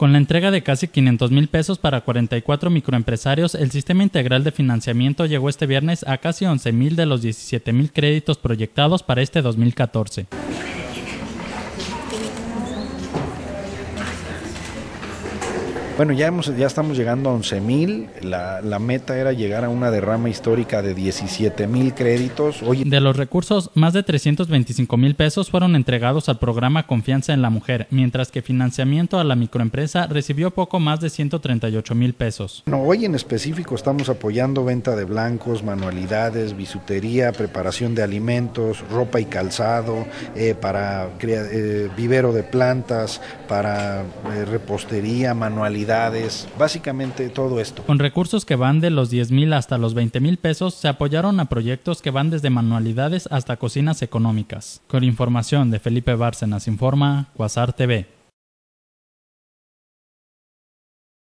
Con la entrega de casi 500 mil pesos para 44 microempresarios, el sistema integral de financiamiento llegó este viernes a casi 11 mil de los 17 mil créditos proyectados para este 2014. Bueno, ya, hemos, ya estamos llegando a 11 mil. La, meta era llegar a una derrama histórica de 17 mil créditos. De los recursos, más de 325 mil pesos fueron entregados al programa Confianza en la Mujer, mientras que financiamiento a la microempresa recibió poco más de 138 mil pesos. no hoy en específico estamos apoyando venta de blancos, manualidades, bisutería, preparación de alimentos, ropa y calzado, eh, para eh, vivero de plantas, para eh, repostería, manualidades básicamente todo esto. Con recursos que van de los 10 mil hasta los 20 mil pesos, se apoyaron a proyectos que van desde manualidades hasta cocinas económicas. Con información de Felipe Bárcenas Informa, Quasar TV.